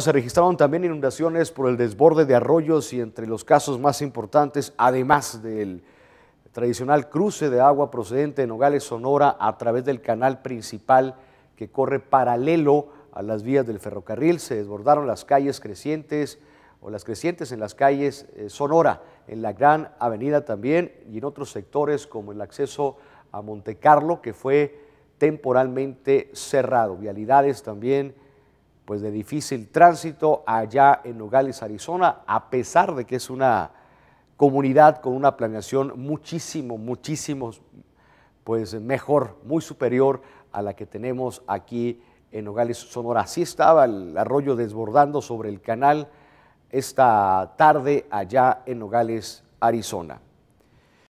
se registraron también inundaciones por el desborde de arroyos y entre los casos más importantes, además del tradicional cruce de agua procedente de Nogales, Sonora, a través del canal principal que corre paralelo a las vías del ferrocarril, se desbordaron las calles crecientes o las crecientes en las calles eh, Sonora, en la Gran Avenida también y en otros sectores como el acceso a Montecarlo, que fue temporalmente cerrado. Vialidades también pues, de difícil tránsito allá en Nogales, Arizona, a pesar de que es una comunidad con una planeación muchísimo, muchísimo pues mejor, muy superior a la que tenemos aquí en Nogales, Sonora. Así estaba el arroyo desbordando sobre el canal esta tarde allá en Nogales, Arizona.